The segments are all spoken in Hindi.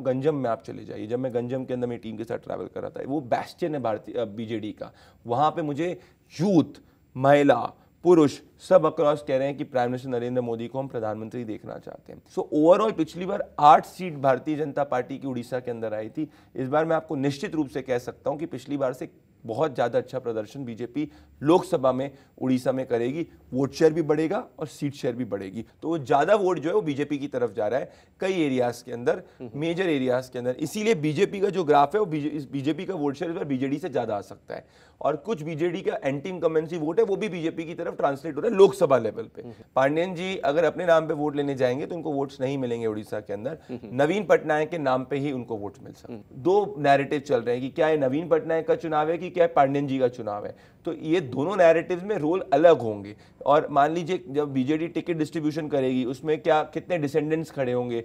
गंजम में आप चले जाइए जब मैं गंजम के अंदर मेरी टीम के साथ ट्रैवल कर रहा था वो बैस्टियन है भारतीय बीजेडी का वहाँ पे मुझे यूथ महिला पुरुष सब अक्रॉस कह रहे हैं कि प्राइम मिनिस्टर नरेंद्र मोदी को हम प्रधानमंत्री देखना चाहते हैं सो so, ओवरऑल पिछली बार आठ सीट भारतीय जनता पार्टी की उड़ीसा के अंदर आई थी इस बार मैं आपको निश्चित रूप से कह सकता हूँ कि पिछली बार से बहुत ज़्यादा अच्छा प्रदर्शन बीजेपी लोकसभा में उड़ीसा में करेगी वोट शेयर भी बढ़ेगा और सीट शेयर भी बढ़ेगी तो वो ज़्यादा वोट जो है वो बीजेपी की तरफ जा रहा है कई एरियाज के अंदर हम्म। मेजर एरियाज के अंदर इसीलिए बीजेपी का जो ग्राफ है वो बीजेपी का वोट शेयर बीजेडी से ज़्यादा आ सकता है और कुछ बीजेडी का एंटी इनकमेंसी वोट है वो भी बीजेपी की तरफ ट्रांसलेट हो रहा है लोकसभा लेवल पे हम्म। पांडेन जी अगर अपने नाम पे वोट लेने जाएंगे तो उनको वोट्स नहीं मिलेंगे उड़ीसा के अंदर हम्म। नवीन पटनायक के नाम पे ही उनको वोट मिल सकते हम्म। दो नैरेटिव चल रहे हैं कि क्या है नवीन पटनायक का चुनाव है कि क्या पांडेन जी का चुनाव है तो ये दोनों नैरेटिव में रोल अलग होंगे और मान लीजिए जब बीजेडी टिकट डिस्ट्रीब्यूशन करेगी उसमें क्या कितने डिसेंडेंट्स खड़े होंगे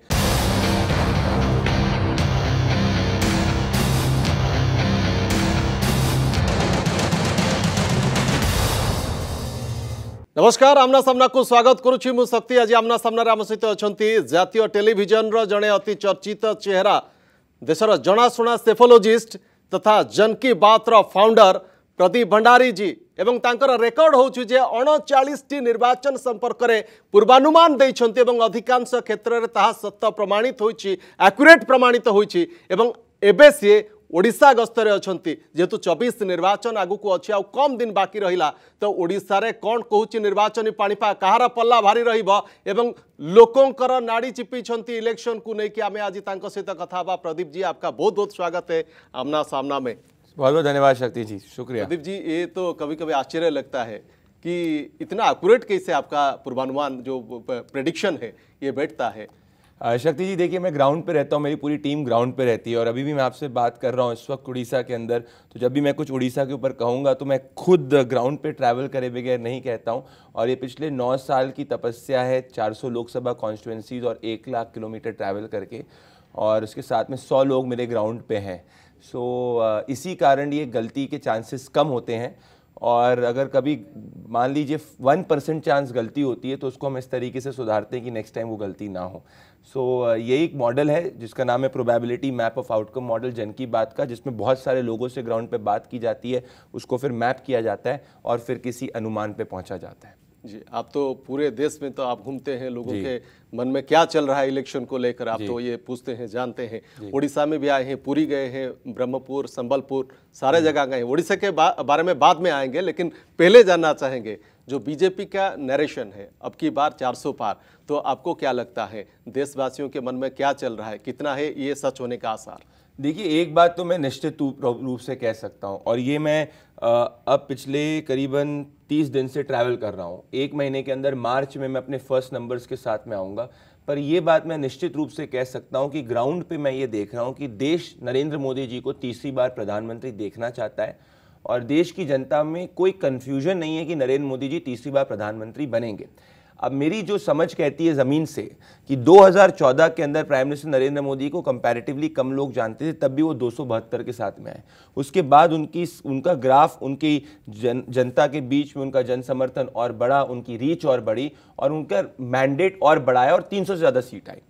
নমস্কার আমরা সামনাকু স্বাগত করুছি মু শক্তি আজ আমরা সামনারে আমার সহ অনেক জাতীয় টেলিভিজনর জনে অতি চর্চিত চেহারা দেশের জনাশুনা সেফোলোজিষ্ট তথা জনকি বাতর ফাউন্ডর প্রদীপ ভণ্ডারীজি এবং তাঙ্কর রেকর্ড হচ্ছে যে অণচাশটি নির্বাচন সম্পর্কে পূর্বানুমান দিয়েছেন এবং অধিকাংশ ক্ষেত্রে তাহা সত্য প্রমাণিত হয়েছি আকুরেট প্রমাণিত হয়েছি এবং এবে সি ओडा गस्तर अच्छा जेहेतु चबीश निर्वाचन आग को अच्छी आ कम दिन बाकी रहा तो ओडार कौन कौच निर्वाचन पापा कहार पल्ला भारी रोकंर नाड़ी चिपी इलेक्शन को लेकिन आम आज सहित कथा प्रदीप जी आपका बहुत बहुत स्वागत है आमना सामना में बहुत बहुत धन्यवाद शक्ति जी शुक्रिया प्रदीप जी ये तो कभी कभी आश्चर्य लगता है कि इतना एकट कैसे आपका पूर्वानुमान जो प्रेडिक्शन है ये बैठता है शक्ति जी देखिए मैं ग्राउंड पे रहता हूँ मेरी पूरी टीम ग्राउंड पे रहती है और अभी भी मैं आपसे बात कर रहा हूँ इस वक्त उड़ीसा के अंदर तो जब भी मैं कुछ उड़ीसा के ऊपर कहूँगा तो मैं खुद ग्राउंड पे ट्रैवल करे बगैर नहीं कहता हूँ और ये पिछले नौ साल की तपस्या है चार लोकसभा कॉन्स्टिट्यूंसीज और एक लाख किलोमीटर ट्रैवल करके और उसके साथ में सौ लोग मेरे ग्राउंड पर हैं सो so, इसी कारण ये गलती के चांसेस कम होते हैं और अगर कभी मान लीजिए वन परसेंट चांस गलती होती है तो उसको हम इस तरीके से सुधारते हैं कि नेक्स्ट टाइम वो गलती ना हो सो so, uh, ये एक मॉडल है जिसका नाम है probability map of outcome model जन की बात का जिसमें बहुत सारे लोगों से ग्राउंड पे बात की जाती है उसको फिर मैप किया जाता है और फिर किसी अनुमान पे पहुंचा जाता है जी आप तो पूरे देश में तो आप घूमते हैं लोगों के मन में क्या चल रहा है इलेक्शन को लेकर आप तो ये पूछते हैं जानते हैं उड़ीसा में भी आए हैं पूरी गए हैं ब्रह्मपुर संबलपुर सारे जगह गए हैं उड़ीसा के बा, बारे में बाद में आएंगे लेकिन पहले जानना चाहेंगे जो बीजेपी का नरेशन है अब की बार चार पार तो आपको क्या लगता है देशवासियों के मन में क्या चल रहा है कितना है ये सच होने का आसार देखिए एक बात तो मैं निश्चित रूप से कह सकता हूँ और ये मैं अब पिछले करीबन 30 दिन से ट्रैवल कर रहा हूँ एक महीने के अंदर मार्च में मैं अपने फर्स्ट नंबर्स के साथ में आऊँगा पर यह बात मैं निश्चित रूप से कह सकता हूँ कि ग्राउंड पे मैं ये देख रहा हूँ कि देश नरेंद्र मोदी जी को तीसरी बार प्रधानमंत्री देखना चाहता है और देश की जनता में कोई कन्फ्यूजन नहीं है कि नरेंद्र मोदी जी तीसरी बार प्रधानमंत्री बनेंगे अब मेरी जो समझ कहती है ज़मीन से कि 2014 के अंदर प्राइम मिनिस्टर नरेंद्र मोदी को कंपैरेटिवली कम लोग जानते थे तब भी वो दो के साथ में आए उसके बाद उनकी उनका ग्राफ उनकी जन जनता के बीच में उनका जन समर्थन और बढ़ा उनकी रीच और बढ़ी और उनका मैंडेट और बढ़ाया और 300 से ज़्यादा सीट आई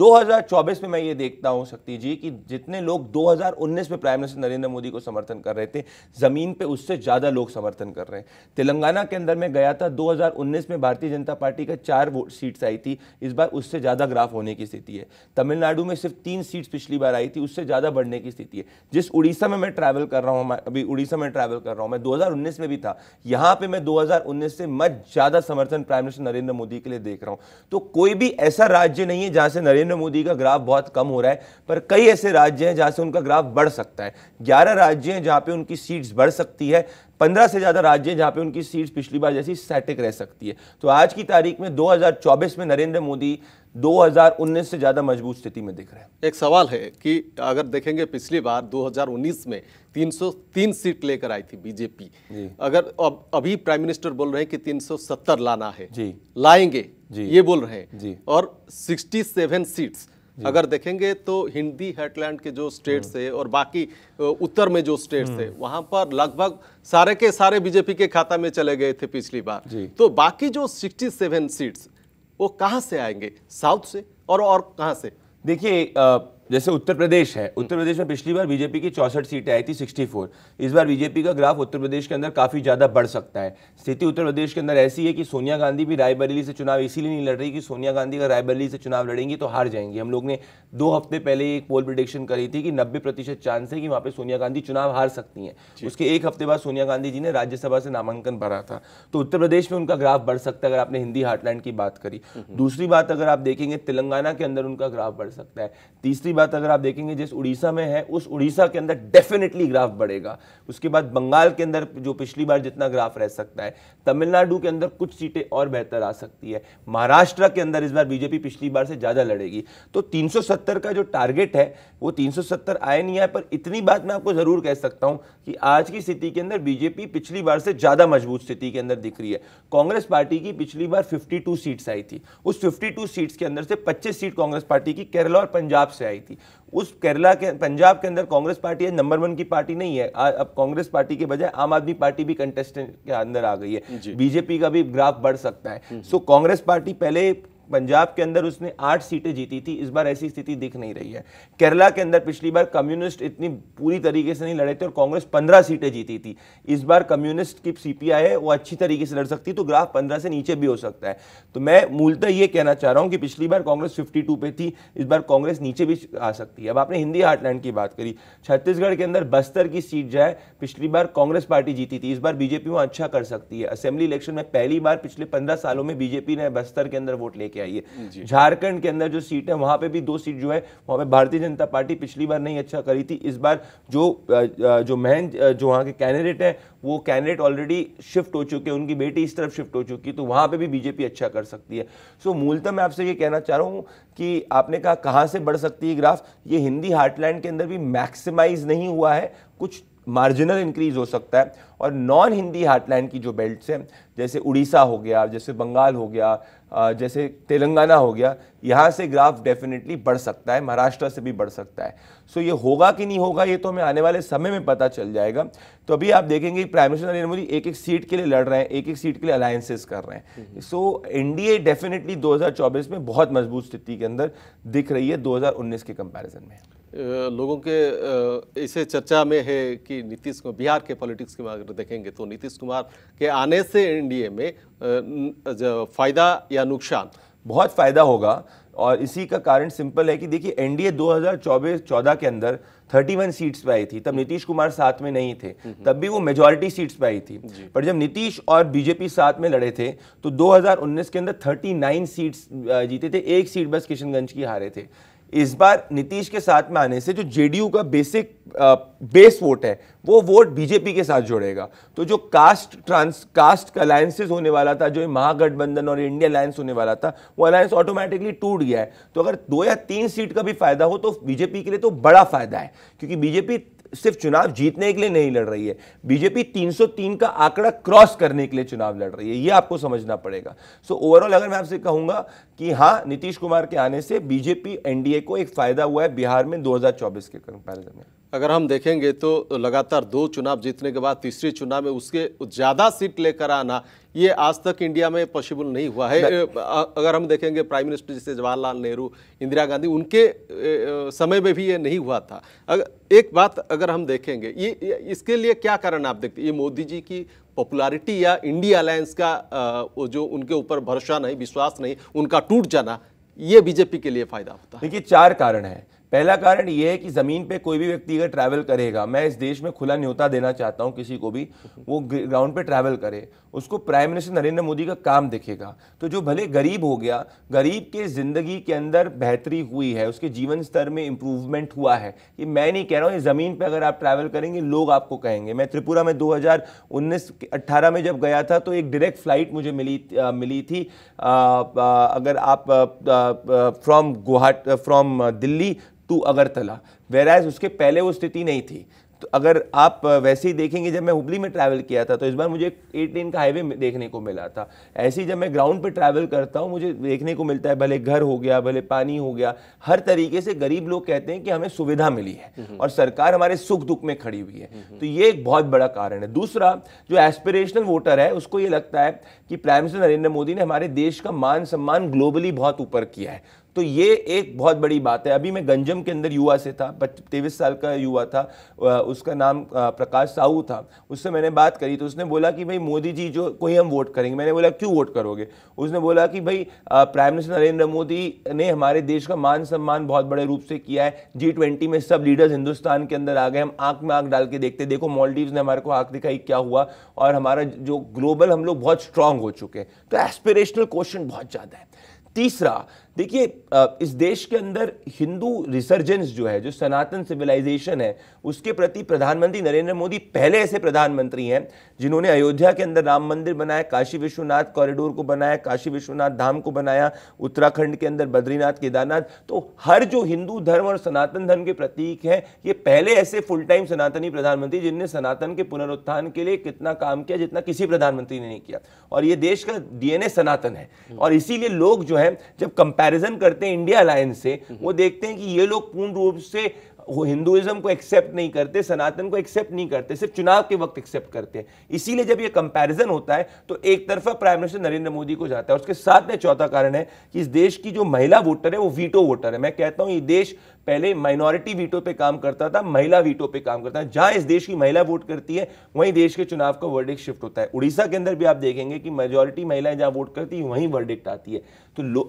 2024 में मैं ये देखता हूँ शक्ति जी कि जितने लोग 2019 में प्राइम मिनिस्टर नरेंद्र मोदी को समर्थन कर रहे थे ज़मीन पे उससे ज़्यादा लोग समर्थन कर रहे हैं तेलंगाना के अंदर मैं गया था 2019 में भारतीय जनता पार्टी का चार वोट सीट्स आई थी इस बार उससे ज़्यादा ग्राफ होने की स्थिति है तमिलनाडु में सिर्फ तीन सीट्स पिछली बार आई थी उससे ज़्यादा बढ़ने की स्थिति है जिस उड़ीसा में मैं ट्रैवल कर रहा हूँ अभी उड़ीसा में ट्रैवल कर रहा हूँ मैं दो में भी था यहाँ पर मैं दो से मत ज़्यादा समर्थन प्राइम मिनिस्टर नरेंद्र मोदी के लिए देख रहा हूँ तो कोई भी ऐसा राज्य नहीं है जहाँ से नरेंद्र नरेंद्र मोदी का ग्राफ बहुत कम हो रहा है पर कई ऐसे राज्य हैं जहाँ से उनका ग्राफ बढ़ सकता है ग्यारह राज्य हैं जहाँ पे उनकी सीट्स बढ़ सकती है पंद्रह से ज़्यादा राज्य हैं जहाँ पे उनकी सीट्स पिछली बार जैसी सैटिक रह सकती है तो आज की तारीख में 2024 में नरेंद्र मोदी 2019 से ज़्यादा मजबूत स्थिति में दिख रहे हैं एक सवाल है कि अगर देखेंगे पिछली बार 2019 में 303 सीट लेकर आई थी बीजेपी अगर अब अभी प्राइम मिनिस्टर बोल रहे हैं कि 370 लाना है जी लाएंगे जी ये बोल रहे हैं जी और 67 सीट्स अगर देखेंगे तो हिंदी हेटलैंड के जो स्टेट्स हम्म। है और बाकी उत्तर में जो स्टेट्स है हम्म। वहां पर लगभग सारे के सारे बीजेपी के खाता में चले गए थे पिछली बार तो बाकी जो 67 सीट्स वो कहाँ से आएंगे साउथ से और और कहाँ से देखिए जैसे उत्तर प्रदेश है उत्तर प्रदेश में पिछली बार बीजेपी की चौसठ सीटें आई थी 64 इस बार बीजेपी का ग्राफ उत्तर प्रदेश के अंदर काफ़ी ज़्यादा बढ़ सकता है स्थिति उत्तर प्रदेश के अंदर ऐसी है कि सोनिया गांधी भी रायबरेली से चुनाव इसीलिए नहीं लड़ रही कि सोनिया गांधी अगर रायबरेली से चुनाव लड़ेंगी तो हार जाएंगी हम लोग ने दो हफ्ते पहले एक पोल प्रिडिक्शन करी थी कि नब्बे प्रतिशत चांस है कि वहां पर सोनिया गांधी चुनाव हार सकती है उसके एक हफ्ते बाद सोनिया गांधी जी ने राज्यसभा से नामांकन भरा था तो उत्तर प्रदेश में उनका ग्राफ बढ़ सकता है अगर आपने हिंदी हार्टलैंड की बात करी हम्म। दूसरी बात अगर आप देखेंगे तेलंगाना के अंदर उनका ग्राफ बढ़ सकता है तीसरी बात अगर आप देखेंगे जिस उड़ीसा में है उस उड़ीसा के अंदर डेफिनेटली ग्राफ बढ़ेगा उसके बाद बंगाल के अंदर जो पिछली बार जितना ग्राफ रह सकता है तमिलनाडु के अंदर कुछ सीटें और बेहतर आ सकती है महाराष्ट्र के अंदर इस बार बीजेपी पिछली बार से ज़्यादा लड़ेगी तो तीन का जो टारगेट है वो तीन आए नहीं आए पर इतनी बात मैं आपको ज़रूर कह सकता हूँ कि आज की स्थिति के अंदर बीजेपी पिछली बार से ज़्यादा मजबूत स्थिति के अंदर दिख रही है कांग्रेस पार्टी की पिछली बार फिफ्टी सीट्स आई थी उस फिफ्टी सीट्स के अंदर से पच्चीस सीट कांग्रेस पार्टी की केरला और पंजाब से आई थी उस केरला के पंजाब के अंदर कांग्रेस पार्टी नंबर वन की पार्टी नहीं है आ, अब कांग्रेस पार्टी के बजाय आम आदमी पार्टी भी कंटेस्टेंट के अंदर आ गई है बीजेपी का भी ग्राफ बढ़ सकता है सो हम्म। कांग्रेस पार्टी पहले पंजाब के अंदर उसने आठ सीटें जीती थी इस बार ऐसी स्थिति दिख नहीं रही है केरला के अंदर पिछली बार कम्युनिस्ट इतनी पूरी तरीके से नहीं लड़े थे और कांग्रेस पंद्रह सीटें जीती थी इस बार कम्युनिस्ट की सीपीआई है वो अच्छी तरीके से लड़ सकती तो ग्राफ पंद्रह से नीचे भी हो सकता है तो मैं मूलतः ये कहना चाह रहा हूँ कि पिछली बार कांग्रेस फिफ्टी पे थी इस बार कांग्रेस नीचे भी आ सकती है अब आपने हिंदी हार्टलैंड की बात करी छत्तीसगढ़ के अंदर बस्तर की सीट जो है पिछली बार कांग्रेस पार्टी जीती थी इस बार बीजेपी वो अच्छा कर सकती है असेंबली इलेक्शन में पहली बार पिछले पंद्रह सालों में बीजेपी ने बस्तर के अंदर वोट लेके आई है झारखंड के अंदर जो सीट है वहां पे भी दो सीट जो है वहां पे भारतीय जनता पार्टी पिछली बार नहीं अच्छा करी थी इस बार जो जो महन जो वहां के कैंडिडेट है वो कैंडिडेट ऑलरेडी शिफ्ट हो चुके हैं उनकी बेटी इस तरफ शिफ्ट हो चुकी है तो वहाँ पे भी बीजेपी अच्छा कर सकती है सो so, मूलतः मैं आपसे ये कहना चाह रहा हूँ कि आपने कहा कहाँ से बढ़ सकती है ग्राफ ये हिंदी हार्टलैंड के अंदर भी मैक्सिमाइज नहीं हुआ है कुछ मार्जिनल इंक्रीज हो सकता है और नॉन हिंदी हार्टलैंड की जो बेल्ट हैं जैसे उड़ीसा हो गया जैसे बंगाल हो गया जैसे तेलंगाना हो गया यहाँ से ग्राफ डेफिनेटली बढ़ सकता है महाराष्ट्र से भी बढ़ सकता है सो ये होगा कि नहीं होगा ये तो हमें आने वाले समय में पता चल जाएगा तो अभी आप देखेंगे प्राइम मिनिस्टर नरेंद्र मोदी एक एक सीट के लिए लड़ रहे हैं एक एक सीट के लिए अलायंसेस कर रहे हैं सो एनडीए डेफिनेटली दो में बहुत मजबूत स्थिति के अंदर दिख रही है दो के कंपेरिजन में लोगों के इसे चर्चा में है कि नीतीश कुमार बिहार के पॉलिटिक्स के अगर देखेंगे तो नीतीश कुमार के आने से एनडीए में फ़ायदा या नुकसान बहुत फ़ायदा होगा और इसी का कारण सिंपल है कि देखिए एनडीए 2024-14 के अंदर 31 सीट्स पे आई थी तब नीतीश कुमार साथ में नहीं थे हम्म, हम्म। तब भी वो मेजोरिटी सीट्स पे आई थी पर जब नीतीश और बीजेपी साथ में लड़े थे तो 2019 के अंदर 39 सीट्स जीते थे एक सीट बस किशनगंज की हारे थे इस बार नीतीश के साथ में आने से जो जेडीयू का बेसिक आ, बेस वोट है वो वोट बीजेपी के साथ जोड़ेगा तो जो कास्ट ट्रांस कास्ट अलायंसेज होने वाला था जो महागठबंधन और इंडिया अलायंस होने वाला था वो अलायंस ऑटोमेटिकली टूट गया है तो अगर दो या तीन सीट का भी फायदा हो तो बीजेपी के लिए तो बड़ा फायदा है क्योंकि बीजेपी सिर्फ चुनाव जीतने के लिए नहीं लड़ रही है बीजेपी 303 का आंकड़ा क्रॉस करने के लिए चुनाव लड़ रही है ये आपको समझना पड़ेगा सो so, ओवरऑल अगर मैं आपसे कहूंगा कि हाँ नीतीश कुमार के आने से बीजेपी एनडीए को एक फायदा हुआ है बिहार में दो के कंपेरिजन में अगर हम देखेंगे तो लगातार दो चुनाव जीतने के बाद तीसरे चुनाव में उसके ज़्यादा सीट लेकर आना ये आज तक इंडिया में पॉसिबल नहीं हुआ है अगर हम देखेंगे प्राइम मिनिस्टर जैसे जवाहरलाल नेहरू इंदिरा गांधी उनके समय में भी ये नहीं हुआ था अगर एक बात अगर हम देखेंगे ये इसके लिए क्या कारण आप देखते ये मोदी जी की पॉपुलैरिटी या इंडिया अलायंस का वो जो उनके ऊपर भरोसा नहीं विश्वास नहीं उनका टूट जाना ये बीजेपी के लिए फायदा होता है देखिए चार कारण है पहला कारण यह है कि ज़मीन पे कोई भी व्यक्ति अगर ट्रैवल करेगा मैं इस देश में खुला न्योता देना चाहता हूँ किसी को भी वो ग्राउंड पे ट्रैवल करे उसको प्राइम मिनिस्टर नरेंद्र मोदी का काम दिखेगा तो जो भले गरीब हो गया गरीब के ज़िंदगी के अंदर बेहतरी हुई है उसके जीवन स्तर में इम्प्रूवमेंट हुआ है ये मैं नहीं कह रहा हूँ ये ज़मीन पर अगर आप ट्रैवल करेंगे लोग आपको कहेंगे मैं त्रिपुरा में दो हज़ार में जब गया था तो एक डायरेक्ट फ्लाइट मुझे मिली मिली थी अगर आप from Guwahati from Delhi to Agartala वेराज उसके पहले वो स्थिति नहीं थी तो अगर आप वैसे ही देखेंगे जब मैं हुबली में ट्रैवल किया था तो इस बार मुझे एट लेन का हाईवे देखने को मिला था ऐसे ही जब मैं ग्राउंड पर ट्रैवल करता हूँ मुझे देखने को मिलता है भले घर हो गया भले पानी हो गया हर तरीके से गरीब लोग कहते हैं कि हमें सुविधा मिली है हम्म। और सरकार हमारे सुख दुख में खड़ी हुई है हम्म, हम्म। तो ये एक बहुत बड़ा कारण है दूसरा जो एस्पिरेशनल वोटर है उसको ये लगता है कि प्राइम मिनिस्टर नरेंद्र मोदी ने हमारे देश का मान सम्मान ग्लोबली बहुत ऊपर किया है तो ये एक बहुत बड़ी बात है अभी मैं गंजम के अंदर युवा से था तेईस साल का युवा था उसका नाम प्रकाश साहू था उससे मैंने बात करी तो उसने बोला कि भाई मोदी जी जो कोई हम वोट करेंगे मैंने बोला क्यों वोट करोगे उसने बोला कि भाई प्राइम मिनिस्टर नरेंद्र मोदी ने हमारे देश का मान सम्मान बहुत बड़े रूप से किया है जी ट्वेंटी में सब लीडर्स हिंदुस्तान के अंदर आ गए हम आँख में आँख डाल के देखते देखो मॉलडीव्स ने हमारे को आँख दिखाई क्या हुआ और हमारा जो ग्लोबल हम लोग बहुत स्ट्रांग हो चुके हैं तो एस्पिरेशनल क्वेश्चन बहुत ज़्यादा है तीसरा देखिए इस देश के अंदर हिंदू रिसर्जेंस जो है जो सनातन सिविलाइजेशन है उसके प्रति प्रधानमंत्री नरेंद्र मोदी पहले ऐसे प्रधानमंत्री हैं जिन्होंने अयोध्या के अंदर राम मंदिर बनाया काशी विश्वनाथ कॉरिडोर को बनाया काशी विश्वनाथ धाम को बनाया उत्तराखंड के अंदर बद्रीनाथ केदारनाथ तो हर जो हिंदू धर्म और सनातन धर्म के प्रतीक हैं ये पहले ऐसे फुल टाइम सनातनी प्रधानमंत्री जिनने सनातन के पुनरुत्थान के लिए कितना काम किया जितना किसी प्रधानमंत्री ने नहीं किया और ये देश का डीएनए सनातन है और इसीलिए लोग जो है है जब कंपैरिजन करते हैं इंडिया अलायंस से वो देखते हैं कि ये लोग पूर्ण रूप से वो हिंदुज़म को एक्सेप्ट नहीं करते सनातन को एक्सेप्ट नहीं करते सिर्फ चुनाव के वक्त एक्सेप्ट करते हैं इसीलिए जब ये कंपैरिजन होता है तो एक तरफा प्राइम मिनिस्टर नरेंद्र मोदी को जाता है उसके साथ में चौथा कारण है कि इस देश की जो महिला वोटर है वो वीटो वोटर है मैं कहता हूँ ये देश पहले माइनॉरिटी वीटो पे काम करता था महिला वीटो पे काम करता है जहां इस देश की महिला वोट करती है वहीं देश के चुनाव का वर्डिक शिफ्ट होता है उड़ीसा के अंदर भी आप देखेंगे कि मेजोरिटी महिलाएं जहां वोट करती है वहीं वर्डिक्ट आती है तो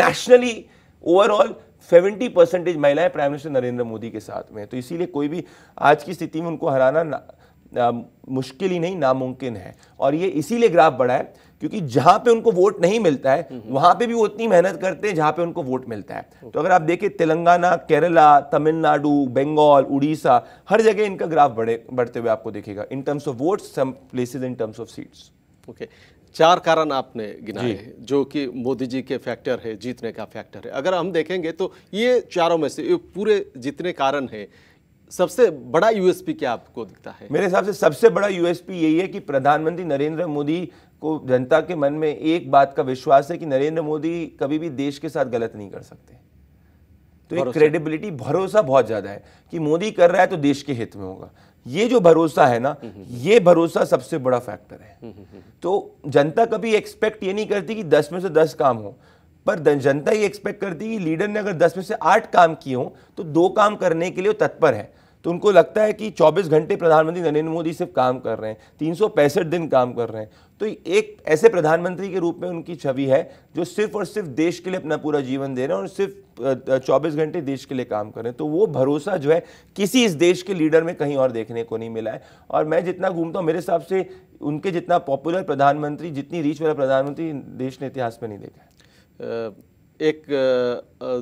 नेशनली ओवरऑल सेवेंटी परसेंटेज महिलाएं प्राइम मिनिस्टर नरेंद्र मोदी के साथ में तो इसीलिए कोई भी आज की स्थिति में उनको हराना ना, ना, मुश्किल ही नहीं नामुमकिन है और ये इसीलिए ग्राफ बढ़ा है क्योंकि जहां पे उनको वोट नहीं मिलता है हम्म, हम्म। वहां पे भी वो उतनी मेहनत करते हैं जहां पे उनको वोट मिलता है तो अगर आप देखें तेलंगाना केरला तमिलनाडु बंगाल उड़ीसा हर जगह इनका ग्राफ बढ़े बढ़ते हुए आपको देखेगा in terms of votes some places in terms of seats okay चार कारण आपने गिनाए हैं जो कि मोदी जी के फैक्टर है जीतने का फैक्टर है अगर हम देखेंगे तो ये चारों में से ये पूरे जितने कारण हैं सबसे बड़ा यूएसपी क्या आपको दिखता है मेरे हिसाब से सबसे बड़ा यूएसपी यही है कि प्रधानमंत्री नरेंद्र मोदी को जनता के मन में एक बात का विश्वास है कि नरेंद्र मोदी कभी भी देश के साथ गलत नहीं कर सकते तो एक क्रेडिबिलिटी भरोसा बहुत ज़्यादा है कि मोदी कर रहा है तो देश के हित में होगा ये जो भरोसा है ना हम्म, हम्म, ये भरोसा सबसे बड़ा फैक्टर है हम्म, तो जनता कभी एक्सपेक्ट ये नहीं करती कि दस में से दस काम हो पर जनता ये एक्सपेक्ट करती है कि लीडर ने अगर दस में से आठ काम किए हों तो दो काम करने के लिए तत्पर है तो उनको लगता है कि 24 घंटे प्रधानमंत्री नरेंद्र मोदी सिर्फ काम कर रहे हैं तीन दिन काम कर रहे हैं तो एक ऐसे प्रधानमंत्री के रूप में उनकी छवि है जो सिर्फ और सिर्फ देश के लिए अपना पूरा जीवन दे रहे हैं और सिर्फ 24 घंटे देश के लिए काम कर रहे हैं तो वो भरोसा जो है किसी इस देश के लीडर में कहीं और देखने को नहीं मिला है और मैं जितना घूमता हूँ मेरे हिसाब से उनके जितना पॉपुलर प्रधानमंत्री जितनी रीच वाला प्रधानमंत्री देश ने इतिहास में नहीं देखा है एक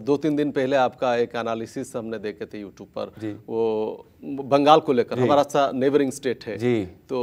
दो तीन दिन पहले आपका एक एनालिसिस हमने देखे थे यूट्यूब पर वो बंगाल को लेकर हमारा सा नेबरिंग स्टेट है जी तो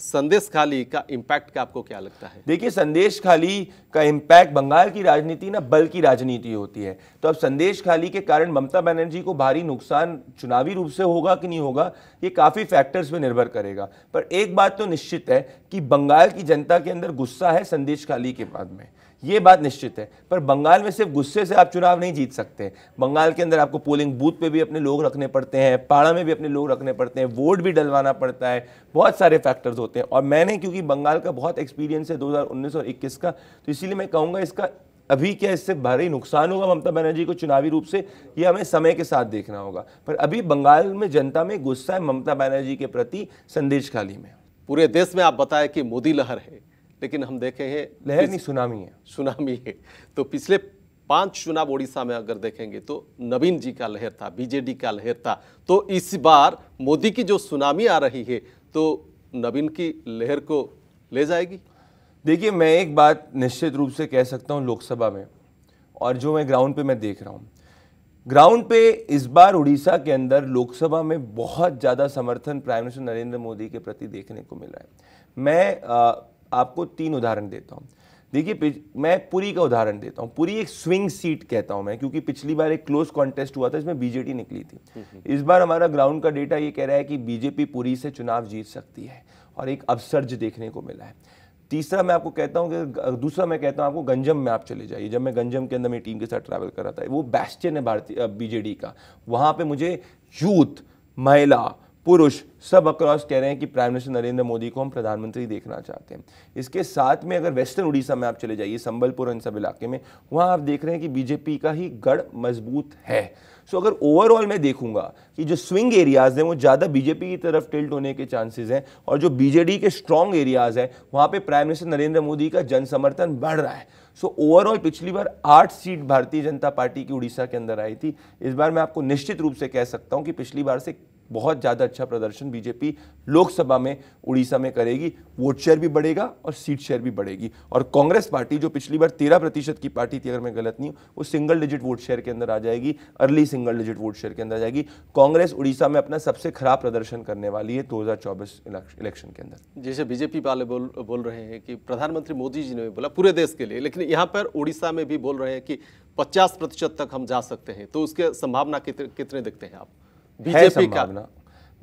संदेश खाली का इम्पैक्ट का आपको क्या लगता है देखिए संदेश खाली का इम्पैक्ट बंगाल की राजनीति ना बल की राजनीति होती है तो अब संदेश खाली के कारण ममता बनर्जी को भारी नुकसान चुनावी रूप से होगा कि नहीं होगा ये काफ़ी फैक्टर्स पे निर्भर करेगा पर एक बात तो निश्चित है कि बंगाल की जनता के अंदर गुस्सा है संदेश खाली के बाद में ये बात निश्चित है पर बंगाल में सिर्फ गुस्से से आप चुनाव नहीं जीत सकते बंगाल के अंदर आपको पोलिंग बूथ पे भी अपने लोग रखने पड़ते हैं पाड़ा में भी अपने लोग रखने पड़ते हैं वोट भी डलवाना पड़ता है बहुत सारे फैक्टर्स होते हैं और मैंने क्योंकि बंगाल का बहुत एक्सपीरियंस है दो और इक्कीस का तो इसीलिए मैं कहूँगा इसका अभी क्या इससे भारी नुकसान होगा ममता बनर्जी को चुनावी रूप से ये हमें समय के साथ देखना होगा पर अभी बंगाल में जनता में गुस्सा है ममता बनर्जी के प्रति संदेश खाली में पूरे देश में आप बताए कि मोदी लहर है लेकिन हम देखे हैं लहर नहीं सुनामी है सुनामी है तो पिछले पांच चुनाव ओडिशा में अगर देखेंगे तो नवीन जी का लहर था बीजेडी का लहर था तो इस बार मोदी की जो सुनामी आ रही है तो नवीन की लहर को ले जाएगी देखिए मैं एक बात निश्चित रूप से कह सकता हूँ लोकसभा में और जो मैं ग्राउंड पे मैं देख रहा हूँ ग्राउंड पे इस बार उड़ीसा के अंदर लोकसभा में बहुत ज़्यादा समर्थन प्राइम मिनिस्टर नरेंद्र मोदी के प्रति देखने को मिला है मैं आ, आपको तीन उदाहरण देता हूँ देखिए मैं पुरी का उदाहरण देता हूँ पुरी एक स्विंग सीट कहता हूँ मैं क्योंकि पिछली बार एक क्लोज कॉन्टेस्ट हुआ था इसमें बीजेपी निकली थी इस बार हमारा ग्राउंड का डेटा ये कह रहा है कि बीजेपी पुरी से चुनाव जीत सकती है और एक अवसर्ज देखने को मिला है तीसरा मैं आपको कहता हूँ कि दूसरा मैं कहता हूँ आपको गंजम में आप चले जाइए जब मैं गंजम के अंदर मेरी टीम के साथ ट्रैवल कर रहा था वो बैस्टियन है भारतीय बीजेडी का वहाँ पे मुझे यूथ महिला पुरुष सब अक्रॉस कह रहे हैं कि प्राइम मिनिस्टर नरेंद्र मोदी को हम प्रधानमंत्री देखना चाहते हैं इसके साथ में अगर वेस्टर्न उड़ीसा में आप चले जाइए संबलपुर इन सब इलाके में वहाँ आप देख रहे हैं कि बीजेपी का ही गढ़ मजबूत है सो अगर ओवरऑल मैं देखूंगा कि जो स्विंग एरियाज़ हैं वो ज़्यादा बीजेपी की तरफ टिल्ट होने के चांसेज हैं और जो बीजेडी के स्ट्रॉन्ग एरियाज़ हैं वहाँ पर प्राइम मिनिस्टर नरेंद्र मोदी का जनसमर्थन बढ़ रहा है सो so, ओवरऑल पिछली बार आठ सीट भारतीय जनता पार्टी की उड़ीसा के अंदर आई थी इस बार मैं आपको निश्चित रूप से कह सकता हूँ कि पिछली बार से बहुत ज़्यादा अच्छा प्रदर्शन बीजेपी लोकसभा में उड़ीसा में करेगी वोट शेयर भी बढ़ेगा और सीट शेयर भी बढ़ेगी और कांग्रेस पार्टी जो पिछली बार तेरह प्रतिशत की पार्टी थी अगर मैं गलत नहीं हूँ वो सिंगल डिजिट वोट शेयर के अंदर आ जाएगी early single digit vote share के अंदर आ जाएगी कांग्रेस उड़ीसा में अपना सबसे खराब प्रदर्शन करने वाली है दो इलेक्शन के अंदर जैसे बीजेपी वाले बोल बोल रहे हैं कि प्रधानमंत्री मोदी जी ने बोला पूरे देश के लिए लेकिन यहाँ पर उड़ीसा में भी बोल रहे हैं कि पचास प्रतिशत तक हम जा सकते हैं तो उसके संभावना कितने कितने देखते हैं आप बीजेपी का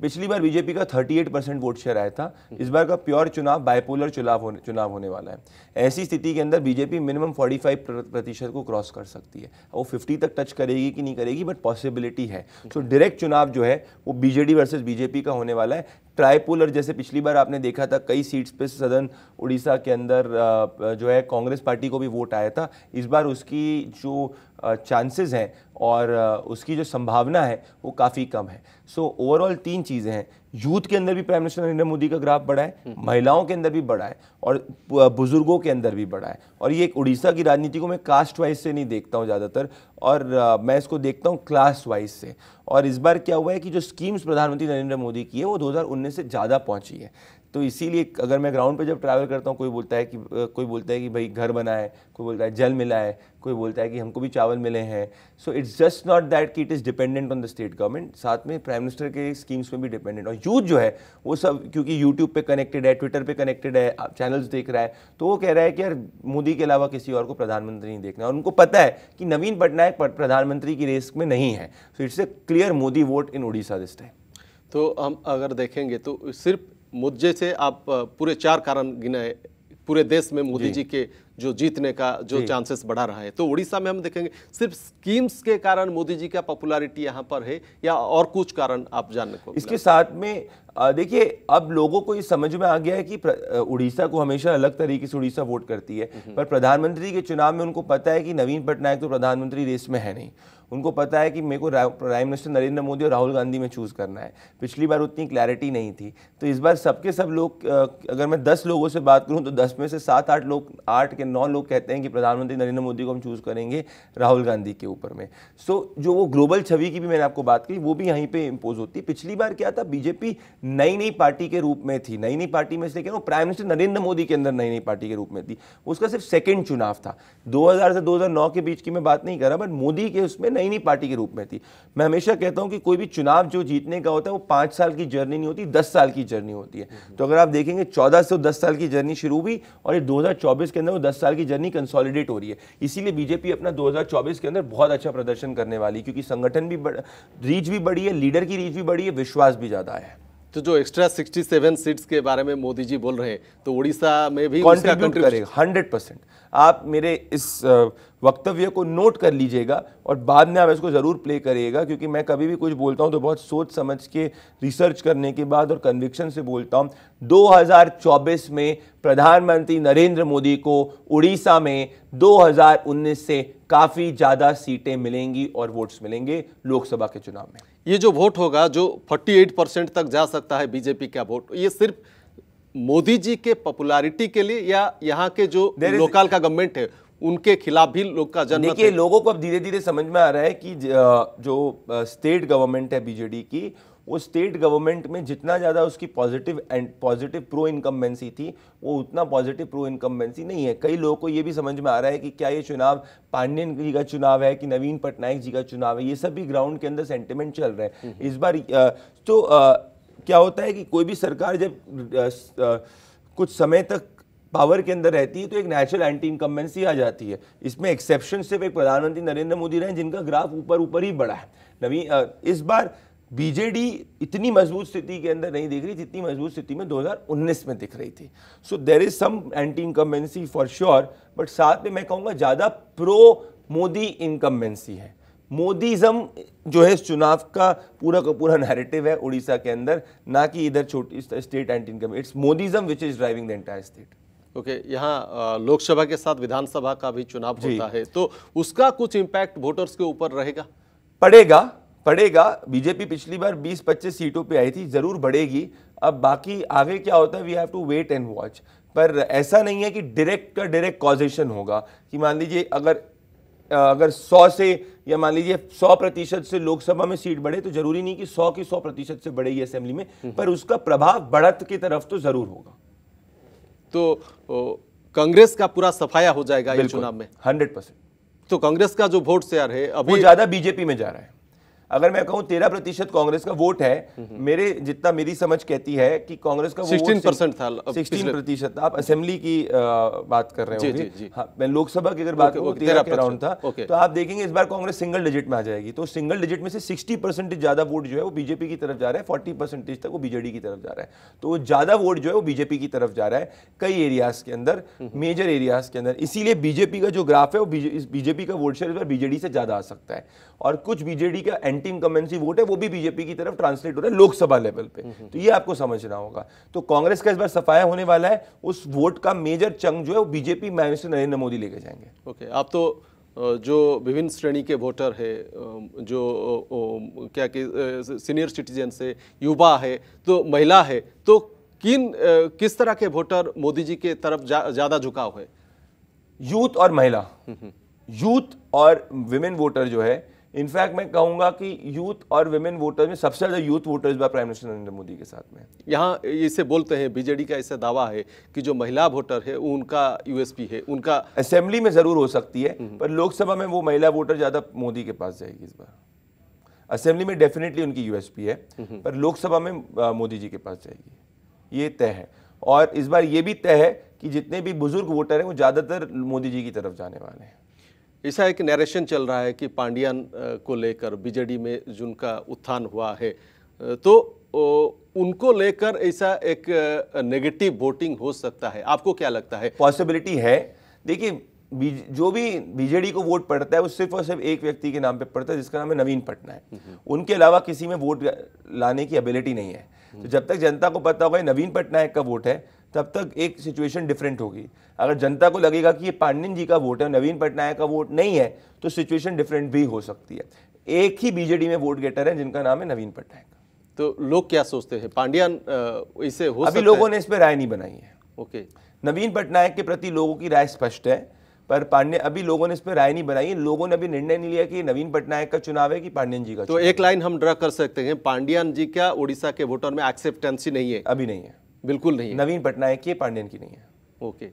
पिछली बार बीजेपी का 38 परसेंट वोट शेयर आया था इस बार का प्योर चुनाव बायपोलर चुनाव होने चुनाव होने वाला है ऐसी स्थिति के अंदर बीजेपी मिनिमम 45 प्रतिशत को क्रॉस कर सकती है वो 50 तक टच करेगी कि नहीं करेगी बट पॉसिबिलिटी है सो तो डायरेक्ट चुनाव जो है वो बीजेडी वर्सेज बीजेपी का होने वाला है ट्राईपोलर जैसे पिछली बार आपने देखा था कई सीट्स पे सदन उड़ीसा के अंदर जो है कांग्रेस पार्टी को भी वोट आया था इस बार उसकी जो चांसेस हैं और उसकी जो संभावना है वो काफ़ी कम है सो so, ओवरऑल तीन चीज़ें हैं यूथ के अंदर भी प्राइम मिनिस्टर नरेंद्र मोदी का ग्राफ बढ़ा है महिलाओं के अंदर भी बढ़ा है और बुजुर्गों के अंदर भी बढ़ा है और ये एक उड़ीसा की राजनीति को मैं कास्ट वाइज से नहीं देखता हूँ ज़्यादातर और मैं इसको देखता हूँ क्लास वाइज से और इस बार क्या हुआ है कि जो स्कीम्स प्रधानमंत्री नरेंद्र मोदी की है वो दो से ज़्यादा पहुँची है तो इसीलिए अगर मैं ग्राउंड पे जब ट्रैवल करता हूँ कोई बोलता है कि कोई बोलता है कि भाई घर बना है कोई बोलता है जल मिला है कोई बोलता है कि हमको भी चावल मिले हैं so it's just not that कि it is dependent on the state government साथ में प्राइम मिनिस्टर के स्कीम्स में भी डिपेंडेंट और यूथ जो है वो सब क्योंकि यूट्यूब पर कनेक्टेड है ट्विटर पर कनेक्टेड है आप चैनल्स देख रहा है तो वो कह रहा है कि यार मोदी के अलावा किसी और को प्रधानमंत्री नहीं देखना और उनको पता है कि नवीन पटनायक प्रधानमंत्री की रेस में नहीं है so it's a clear Modi vote in Odisha this time तो हम अगर देखेंगे तो सिर्फ मुद्दे से आप पूरे चार कारण गिनाए पूरे देश में मोदी जी के जो जीतने का जो चांसेस बढ़ा रहा है तो उड़ीसा में हम देखेंगे सिर्फ स्कीम्स के कारण मोदी जी का पॉपुलैरिटी यहाँ पर है या और कुछ कारण आप जानने को इसके साथ में देखिए अब लोगों को ये समझ में आ गया है कि उड़ीसा को हमेशा अलग तरीके से उड़ीसा वोट करती है हम्म, हम्म। पर प्रधानमंत्री के चुनाव में उनको पता है कि नवीन पटनायक तो प्रधानमंत्री रेस में है नहीं उनको पता है कि मेरे को प्राइम मिनिस्टर नरेंद्र मोदी और राहुल गांधी में चूज़ करना है पिछली बार उतनी क्लैरिटी नहीं थी तो इस बार सबके सब लोग अगर मैं दस लोगों से बात करूँ तो दस में से सात आठ लोग आठ के नौ लोग कहते हैं कि प्रधानमंत्री नरेंद्र मोदी को हम चूज़ करेंगे राहुल गांधी के ऊपर में सो जो वो ग्लोबल छवि की भी मैंने आपको बात की वो भी यहीं पर इम्पोज होती पिछली बार क्या था बीजेपी नई नई पार्टी के रूप में थी नई नई पार्टी में से कह प्राइम मिनिस्टर नरेंद्र मोदी के अंदर नई नई पार्टी के रूप में थी उसका सिर्फ सेकेंड चुनाव था दो से दो के बीच की मैं बात नहीं कर रहा बट मोदी के उसमें नई नई पार्टी के रूप में थी मैं हमेशा कहता हूं कि कोई भी चुनाव जो जीतने का होता है वो पांच साल की जर्नी नहीं होती दस साल की जर्नी होती है हम्म। तो अगर आप देखेंगे चौदह से दस साल की जर्नी शुरू हुई और ये दो के अंदर वो दस साल की जर्नी कंसोलिडेट हो रही है इसीलिए बीजेपी अपना दो के अंदर बहुत अच्छा प्रदर्शन करने वाली क्योंकि संगठन भी रीच भी बड़ी है लीडर की रीच भी बड़ी है विश्वास भी ज़्यादा है तो जो एक्स्ट्रा 67 सीट्स के बारे में मोदी जी बोल रहे हैं तो उड़ीसा में भी कॉन्ट्रीब्यूट करेगा हंड्रेड परसेंट आप मेरे इस वक्तव्य को नोट कर लीजिएगा और बाद में आप इसको ज़रूर प्ले करिएगा क्योंकि मैं कभी भी कुछ बोलता हूँ तो बहुत सोच समझ के रिसर्च करने के बाद और कन्विक्शन से बोलता हूँ 2024 में प्रधानमंत्री नरेंद्र मोदी को उड़ीसा में 2019 से काफ़ी ज़्यादा सीटें मिलेंगी और वोट्स मिलेंगे लोकसभा के चुनाव में ये जो वोट होगा जो 48 परसेंट तक जा सकता है बीजेपी का वोट ये सिर्फ मोदी जी के पॉपुलैरिटी के लिए या यहाँ के जो लोकल का गवर्नमेंट है उनके खिलाफ भी लोग का जन देखिए लोगों को अब धीरे धीरे समझ में आ रहा है कि जो स्टेट गवर्नमेंट है बीजेडी की वो स्टेट गवर्नमेंट में जितना ज़्यादा उसकी positive and positive pro incumbency थी वो उतना पॉजिटिव प्रो इनकम्बेंसी नहीं है कई लोगों को ये भी समझ में आ रहा है कि क्या ये चुनाव पांडेन जी का चुनाव है कि नवीन पटनायक जी का चुनाव है ये सब भी ग्राउंड के अंदर सेंटिमेंट चल रहा है हम्म, हम्म। इस बार तो क्या होता है कि कोई भी सरकार जब कुछ समय तक पावर के अंदर रहती है तो एक नेचुरल एंटी इनकम्बेंसी आ जाती है इसमें एक्सेप्शन सिर्फ एक प्रधानमंत्री नरेंद्र मोदी रहे जिनका ग्राफ ऊपर ऊपर ही बढ़ा है नवीन इस बार बीजेडी इतनी मजबूत स्थिति के अंदर नहीं दिख रही जितनी मजबूत स्थिति में 2019 में दिख रही थी so there is some anti incumbency for sure but साथ में मैं कहूँगा ज़्यादा प्रो मोदी इनकम्बेंसी है मोदीज़म जो है इस चुनाव का पूरा का पूरा नैरेटिव है उड़ीसा के अंदर ना कि इधर छोटी state anti income it's Modism which is driving the entire state okay okay, यहाँ लोकसभा के साथ विधानसभा का भी चुनाव होता है तो उसका कुछ इम्पैक्ट वोटर्स के ऊपर रहेगा पड़ेगा पड़ेगा बीजेपी पिछली बार 20-25 सीटों पे आई थी ज़रूर बढ़ेगी अब बाकी आगे क्या होता है we have to wait and watch पर ऐसा नहीं है कि डायरेक्ट का डायरेक्ट कॉजेशन होगा कि मान लीजिए अगर अगर 100 से या मान लीजिए 100 प्रतिशत से लोकसभा में सीट बढ़े तो जरूरी नहीं कि 100 की 100 प्रतिशत से बढ़ेगी असेंबली में हम्म। पर उसका प्रभाव बढ़त की तरफ तो जरूर होगा तो कांग्रेस का पूरा सफाया हो जाएगा चुनाव में हंड्रेड परसेंट तो कांग्रेस का जो वोट शेयर है अभी ज्यादा बीजेपी में जा रहा है अगर मैं कहूँ तेरह प्रतिशत कांग्रेस का वोट है मेरे जितना मेरी समझ कहती है कि कांग्रेस का सिक्सटीन परसेंट था सिक्सटीन प्रतिशत आप असेंबली की बात कर रहे हैं हाँ, लोकसभा की अगर बात करूँ था तो आप देखेंगे इस बार कांग्रेस सिंगल डिजिट में आ जाएगी तो सिंगल डिजिट में से सिक्सटी परसेंटेज ज्यादा वोट जो है वो बीजेपी की तरफ जा रहा है फोर्टी परसेंटेज तक वो बीजेडी की तरफ जा रहा है तो ज्यादा वोट जो है वो बीजेपी की तरफ जा रहा है कई एरियाज के अंदर मेजर एरियाज के अंदर इसीलिए बीजेपी का जो ग्राफ है वो बीजेपी का वोट शेयर इस बार बीजेडी से ज्यादा आ सकता है और कुछ बीजेडी का एंटी एंटी इनकमेंसी वोट है वो भी बीजेपी की तरफ ट्रांसलेट हो रहा है लोकसभा लेवल पे हम्म, हम्म। तो ये आपको समझना होगा तो कांग्रेस का इस बार सफाया होने वाला है उस वोट का मेजर चंग जो है वो बीजेपी मिनिस्टर नरेंद्र मोदी लेके जाएंगे ओके आप तो जो विभिन्न श्रेणी के वोटर है जो क्या कि सीनियर सिटीजन से युवा है तो महिला है तो किन किस तरह के वोटर मोदी जी के तरफ ज़्यादा झुकाव है यूथ और महिला यूथ हम्म, और विमेन वोटर जो है इनफैक्ट मैं कहूँगा कि यूथ और वुमेन वोटर्स में सबसे ज़्यादा यूथ वोटर्स बार प्राइम मिनिस्टर नरेंद्र मोदी के साथ में यहाँ इसे बोलते हैं बीजेडी का ऐसा दावा है कि जो महिला वोटर है उनका यूएसपी है उनका असेंबली में ज़रूर हो सकती है हम्म। पर लोकसभा में वो महिला वोटर ज़्यादा मोदी के पास जाएगी इस बार असेंबली में डेफिनेटली उनकी यूएसपी है हम्म। पर लोकसभा में मोदी जी के पास जाएगी ये तय है और इस बार ये भी तय है कि जितने भी बुजुर्ग वोटर हैं वो ज़्यादातर मोदी जी की तरफ जाने वाले हैं ऐसा एक नरेशन चल रहा है कि पांडियान को लेकर बीजेडी में जिनका उत्थान हुआ है तो उनको लेकर ऐसा एक नेगेटिव वोटिंग हो सकता है आपको क्या लगता है पॉसिबिलिटी है देखिए जो भी बीजेडी को वोट पड़ता है वो सिर्फ और सिर्फ एक व्यक्ति के नाम पे पड़ता है जिसका नाम है नवीन पटनायक हम्म। उनके अलावा किसी में वोट लाने की एबिलिटी नहीं है हम्म। तो जब तक जनता को पता होगा नवीन पटनायक का वोट है तब तक एक सिचुएशन डिफरेंट होगी अगर जनता को लगेगा कि ये पांडिन जी का वोट है नवीन पटनायक का वोट नहीं है तो सिचुएशन डिफरेंट भी हो सकती है एक ही बीजेडी में वोट गेटर है जिनका नाम है नवीन पटनायक तो लोग क्या सोचते हैं पांड्यान इसे हो अभी लोगों ने इस पर राय नहीं बनाई है ओके नवीन पटनायक के प्रति लोगों की राय स्पष्ट है पर पांडे अभी लोगों ने इस पर राय नहीं बनाई लोगों ने अभी निर्णय नहीं लिया कि नवीन पटनायक का चुनाव है कि पांड्यन जी का तो एक लाइन हम ड्रा कर सकते हैं पांड्यान जी का ओडिशा के वोटर में एक्सेप्टेंसी नहीं है अभी नहीं है बिल्कुल नहीं नवीन पटनायक की पांडेन की नहीं है ओके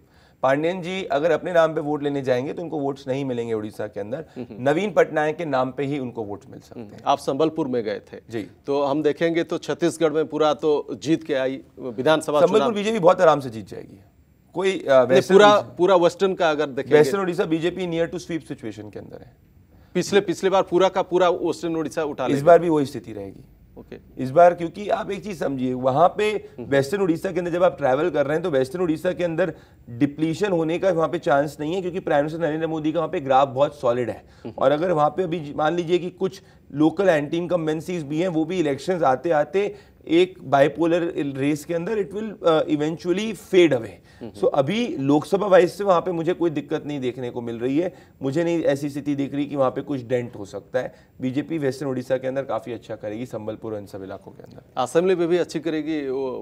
पांडेन जी अगर अपने नाम पे वोट लेने जाएंगे तो उनको वोट्स नहीं मिलेंगे उड़ीसा के अंदर नवीन पटनायक के नाम पे ही उनको वोट मिल सकते हम्म। हैं आप संबलपुर में गए थे जी तो हम देखेंगे तो छत्तीसगढ़ में पूरा तो जीत के आई विधानसभा संबलपुर बीजेपी बहुत आराम से जीत जाएगी कोई पूरा पूरा वेस्टर्न का अगर देखें western Odisha BJP near to sweep situation के अंदर है पिछले पिछले बार पूरा का पूरा वेस्टर्न उड़ीसा उठा इस बार भी वही स्थिति रहेगी ओके okay. इस बार क्योंकि आप एक चीज समझिए वहां पे वेस्टर्न हम्म। उड़ीसा के अंदर जब आप ट्रैवल कर रहे हैं तो वेस्टर्न उड़ीसा के अंदर डिप्लीशन होने का वहां पे चांस नहीं है क्योंकि प्राइम मिनिस्टर नरेंद्र मोदी का वहां पे ग्राफ बहुत सॉलिड है हम्म। और अगर वहां पे अभी मान लीजिए कि कुछ लोकल एंटी इनकम्बेंसीज भी हैं वो भी इलेक्शन आते आते एक बाइपोलर रेस के अंदर it will eventually fade away so अभी लोकसभा वाइज से वहां पे मुझे कोई दिक्कत नहीं देखने को मिल रही है मुझे नहीं ऐसी स्थिति दिख रही कि वहां पे कुछ डेंट हो सकता है बीजेपी वेस्टर्न उड़ीसा के अंदर काफ़ी अच्छा करेगी संबलपुर और इन सब इलाकों के अंदर असेंबली में भी अच्छी करेगी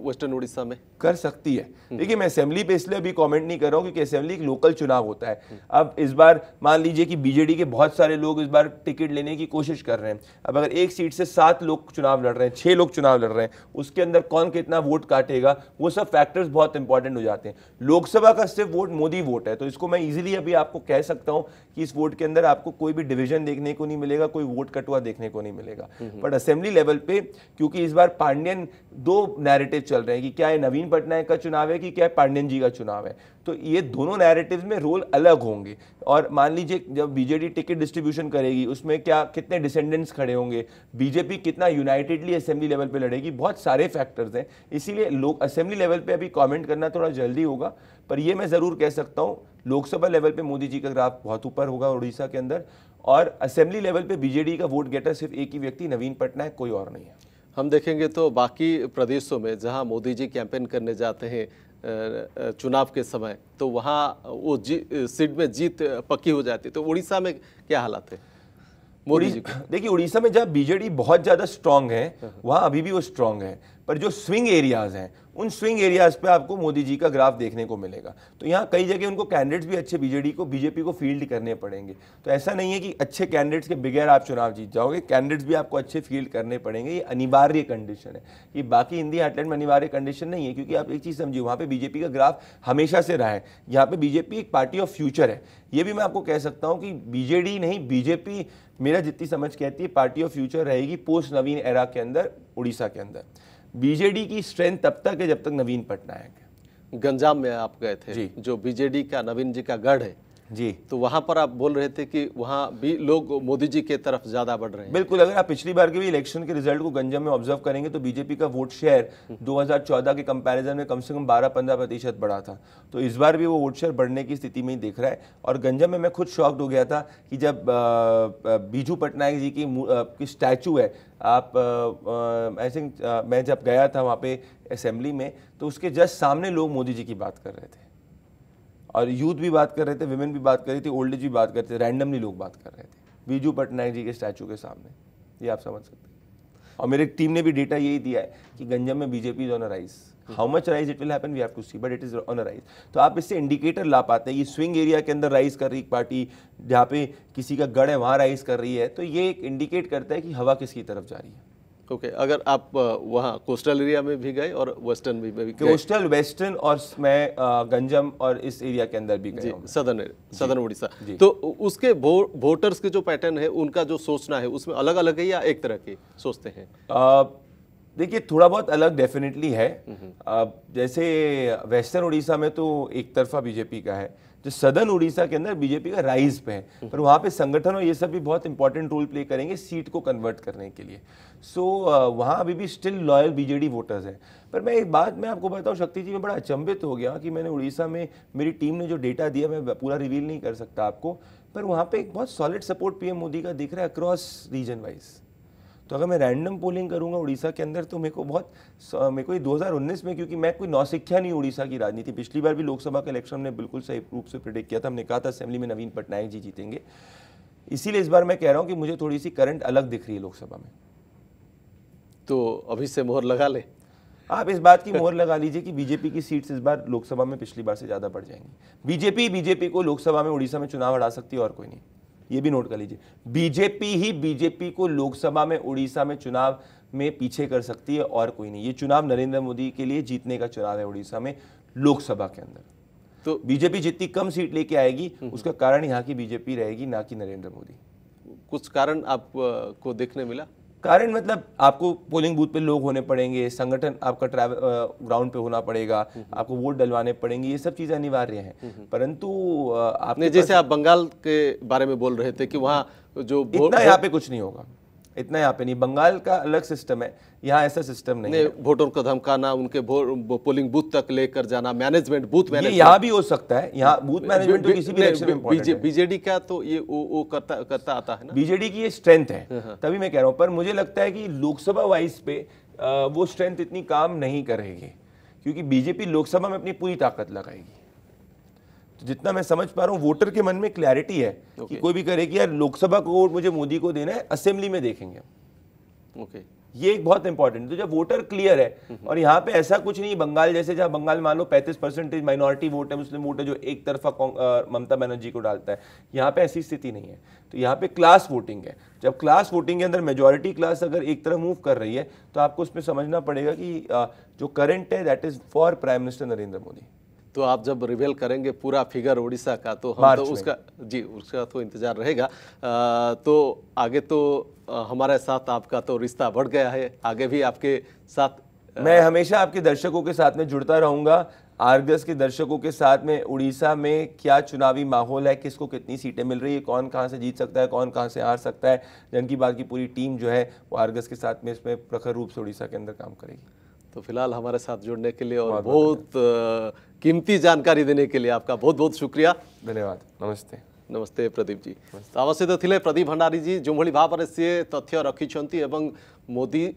वेस्टर्न उड़ीसा में कर सकती है देखिए मैं असेंबली पे इसलिए अभी कॉमेंट नहीं कर रहा हूँ क्योंकि असेंबली एक लोकल चुनाव होता है अब इस बार मान लीजिए कि बीजेडी के बहुत सारे लोग इस बार टिकट लेने की कोशिश कर रहे हैं अब अगर एक सीट से सात लोग चुनाव लड़ रहे हैं छह लोग चुनाव लड़ रहे हैं उसके अंदर कौन कितना वोट काटेगा वो सब फैक्टर्स बहुत इंपॉर्टेंट हो जाते हैं लोकसभा का सिर्फ वोट मोदी वोट है तो इसको मैं इजीली अभी आपको कह सकता हूं कि इस वोट के अंदर आपको कोई भी डिवीजन देखने को नहीं मिलेगा कोई वोट कटुआ देखने को नहीं मिलेगा बट असेंबली लेवल पे क्योंकि इस बार पांडियन दो नैरेटिव चल रहे हैं कि क्या है नवीन पटनायक का चुनाव है कि क्या पांडियन जी का चुनाव है तो ये दोनों नैरेटिव में रोल अलग होंगे और मान लीजिए जब बीजेपी टिकट डिस्ट्रीब्यूशन करेगी उसमें क्या कितने डिसेंडेंट्स खड़े होंगे बीजेपी कितना यूनाइटेडली असेंबली लेवल पे लड़ेगी बहुत सारे फैक्टर्स हैं इसीलिए लोग असेंबली लेवल पे अभी कमेंट करना थोड़ा जल्दी होगा पर ये मैं ज़रूर कह सकता हूँ लोकसभा लेवल पर मोदी जी का ग्राफ बहुत ऊपर होगा उड़ीसा के अंदर और असेंबली लेवल पर बीजेडी का वोट गेटर सिर्फ एक ही व्यक्ति नवीन पटनायक कोई और नहीं है हम देखेंगे तो बाकी प्रदेशों में जहां मोदी जी कैंपेन करने जाते हैं चुनाव के समय तो वहाँ वो सीट में जीत पक्की हो जाती तो उड़ीसा में क्या हालात है मोदी जी देखिए उड़ीसा में जहाँ बीजेडी बहुत ज़्यादा स्ट्रांग है हाँ, हाँ। वहाँ अभी भी वो स्ट्रांग है पर जो स्विंग एरियाज़ हैं उन स्विंग एरियाज़ पे आपको मोदी जी का ग्राफ देखने को मिलेगा तो यहाँ कई जगह उनको कैंडिडेट्स भी अच्छे बीजेडी को बीजेपी को फील्ड करने पड़ेंगे तो ऐसा नहीं है कि अच्छे कैंडिडेट्स के बगैर आप चुनाव जीत जाओगे कैंडिडेट्स भी आपको अच्छे फील्ड करने पड़ेंगे ये अनिवार्य कंडीशन है ये बाकी हिंदी हाटलैंड में अनिवार्य कंडीशन नहीं है क्योंकि आप एक चीज़ समझिए वहाँ पर बीजेपी का ग्राफ हमेशा से रहा है यहाँ पर बीजेपी एक पार्टी ऑफ फ्यूचर है ये भी मैं आपको कह सकता हूँ कि बीजेडी नहीं बीजेपी मेरा जितनी समझ कहती है पार्टी ऑफ फ्यूचर रहेगी पोस्ट नवीन एरा के अंदर उड़ीसा के अंदर बीजेडी की स्ट्रेंथ तब तक है जब तक नवीन पटनायक है गंजाम में आप गए थे जो बीजेडी का नवीन जी का गढ़ है जी तो वहाँ पर आप बोल रहे थे कि वहाँ भी लोग मोदी जी के तरफ ज़्यादा बढ़ रहे हैं बिल्कुल अगर आप पिछली बार के भी इलेक्शन के रिजल्ट को गंजम में ऑब्जर्व करेंगे तो बीजेपी का वोट शेयर 2014 के कंपैरिजन में कम से कम 12-15 प्रतिशत बढ़ा था तो इस बार भी वो वोट शेयर बढ़ने की स्थिति में ही देख रहा है और गंजम में मैं खुद शॉक्ड हो गया था कि जब बीजू पटनायक जी की, की स्टैचू है आप आई थिंक मैं जब गया था वहाँ पे असेंबली में तो उसके जस्ट सामने लोग मोदी जी की बात कर रहे थे और यूथ भी बात कर रहे थे वुमेन भी बात कर रही थी ओल्ड एज भी बात कर रहे थे रैंडमली लोग बात कर रहे थे बीजू पटनायक जी के स्टैचू के सामने ये आप समझ सकते हैं और मेरे टीम ने भी डेटा यही दिया है कि गंजम में BJP is on a rise how much rise it will happen we have to see but it is on rise तो आप इससे इंडिकेटर ला पाते हैं ये स्विंग एरिया के अंदर राइज कर रही पार्टी जहाँ पे किसी का गढ़ है वहाँ राइज कर रही है तो ये एक इंडिकेट करता है कि हवा किसकी तरफ जा रही है ओके okay, अगर आप वहाँ कोस्टल एरिया में भी गए और वेस्टर्न भी में भी कोस्टल वेस्टर्न और मैं गंजम और इस एरिया के अंदर भी गए सदर्न सदर्न उड़ीसा तो उसके वोटर्स के जो पैटर्न है उनका जो सोचना है उसमें अलग अलग है या एक तरह के सोचते हैं देखिए थोड़ा बहुत अलग डेफिनेटली है आ, हम्म, हम्म। जैसे वेस्टर्न उड़ीसा में तो एक तरफा बीजेपी का है जो तो सदन उड़ीसा के अंदर बीजेपी का राइज पे है हम्म। पर वहाँ पे संगठन और ये सब भी बहुत इंपॉर्टेंट रोल प्ले करेंगे सीट को कन्वर्ट करने के लिए सो so, वहाँ अभी भी स्टिल लॉयल बीजेडी वोटर्स हैं पर मैं एक बात मैं आपको बताऊँ शक्ति जी मैं बड़ा अचंभित हो गया कि मैंने उड़ीसा में मेरी टीम ने जो डेटा दिया मैं पूरा रिवील नहीं कर सकता आपको पर वहाँ पर एक बहुत सॉलिड सपोर्ट पीएम मोदी का दिख रहा है अक्रॉस रीजन वाइज़ तो अगर मैं रैंडम पोलिंग करूंगा उड़ीसा के अंदर तो मेरे को बहुत मेरे को ये 2019 में क्योंकि मैं कोई नौसिख्या नहीं उड़ीसा की राजनीति पिछली बार भी लोकसभा का इलेक्शन ने बिल्कुल सही रूप से प्रिडिक्ट किया था हमने कहा था असेंबली में नवीन पटनायक जी जीतेंगे इसीलिए इस बार मैं कह रहा हूँ कि मुझे थोड़ी सी करंट अलग दिख रही है लोकसभा में तो अभी से मोहर लगा ले आप इस बात की मोहर लगा लीजिए कि बीजेपी की सीट्स इस बार लोकसभा में पिछली बार से ज़्यादा बढ़ जाएंगी बीजेपी बीजेपी को लोकसभा में उड़ीसा में चुनाव लड़ा सकती है और कोई नहीं ये भी नोट कर लीजिए बीजेपी ही बीजेपी को लोकसभा में उड़ीसा में चुनाव में पीछे कर सकती है और कोई नहीं ये चुनाव नरेंद्र मोदी के लिए जीतने का चुनाव है उड़ीसा में लोकसभा के अंदर तो बीजेपी जितनी कम सीट लेके आएगी हम्म, हम्म। उसका कारण यहाँ की बीजेपी रहेगी ना कि नरेंद्र मोदी कुछ कारण आपको देखने मिला कारण मतलब आपको पोलिंग बूथ पे लोग होने पड़ेंगे संगठन आपका ट्रैवल ग्राउंड पे होना पड़ेगा हम्म, हम्म। आपको वोट डलवाने पड़ेंगे ये सब चीज़ें अनिवार्य हैं हम्म, परंतु आपने जैसे आप बंगाल के बारे में बोल रहे थे कि वहाँ जो इतना यहाँ पे कुछ नहीं होगा इतना यहाँ पे नहीं बंगाल का अलग सिस्टम है यहाँ ऐसा सिस्टम नहीं, नहीं को धमकाना उनके पोलिंग बूथ तक लेकर जाना मैनेजमेंट बूथ मैनेजमेंट यहाँ भी हो सकता है यहाँ बूथ मैनेजमेंट तो किसी भी इलेक्शन में बीजेडी का तो ये वो, वो करता करता आता है बीजेडी की ये स्ट्रेंथ है हाँ, हाँ। तभी मैं कह रहा हूँ पर मुझे लगता है कि लोकसभा वाइज पे वो स्ट्रेंथ इतनी काम नहीं करेगी क्योंकि बीजेपी लोकसभा में अपनी पूरी ताकत लगाएगी जितना मैं समझ पा रहा हूँ वोटर के मन में क्लैरिटी है okay. कि कोई भी करे कि यार लोकसभा को वोट मुझे मोदी को देना है असेंबली में देखेंगे ओके okay. ये एक बहुत इंपॉर्टेंट तो जब वोटर क्लियर है हम्म, हम्म। और यहाँ पे ऐसा कुछ नहीं बंगाल जैसे जहाँ बंगाल मान लो पैंतीस परसेंटेज माइनॉरिटी वोट है मुस्लिम वोट है जो एक तरफा ममता बनर्जी को डालता है यहाँ पे ऐसी स्थिति नहीं है तो यहाँ पे क्लास वोटिंग है जब क्लास वोटिंग के अंदर मेजोरिटी क्लास अगर एक तरफ मूव कर रही है तो आपको उसमें समझना पड़ेगा कि जो करंट है that is for prime minister Narendra Modi तो आप जब रिवेल करेंगे पूरा फिगर उड़ीसा का तो हम तो उसका जी उसका तो इंतज़ार रहेगा तो आगे तो हमारे साथ आपका तो रिश्ता बढ़ गया है आगे भी आपके साथ मैं हमेशा आपके दर्शकों के साथ में जुड़ता रहूंगा आरगस के दर्शकों के साथ में उड़ीसा में क्या चुनावी माहौल है किसको कितनी सीटें मिल रही है कौन कहाँ से जीत सकता है कौन कहाँ से हार सकता है जन की बात की पूरी टीम जो है वो आरगस के साथ में इसमें प्रखर रूप से उड़ीसा के अंदर काम करेगी तो फिलहाल हमारे साथ जुड़ने के लिए और बहुत कीमती जानकारी देने के लिए आपका बहुत बहुत शुक्रिया धन्यवाद नमस्ते नमस्ते प्रदीप जी तो आवश्यक तो थे प्रदीप भंडारी जी जो भाव में सी तथ्य रखी एवं मोदी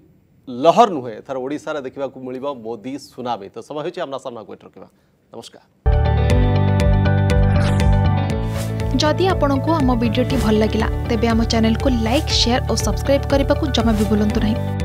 लहर नुहे एथर ओडार देखा मिल मोदी सुनामी तो समय होना सामना को रखा नमस्कार जदि आपण आम भिड्टे भल लगा तेब चेल को लाइक सेयार और सब्सक्राइब करने को जमा भी बुलां नहीं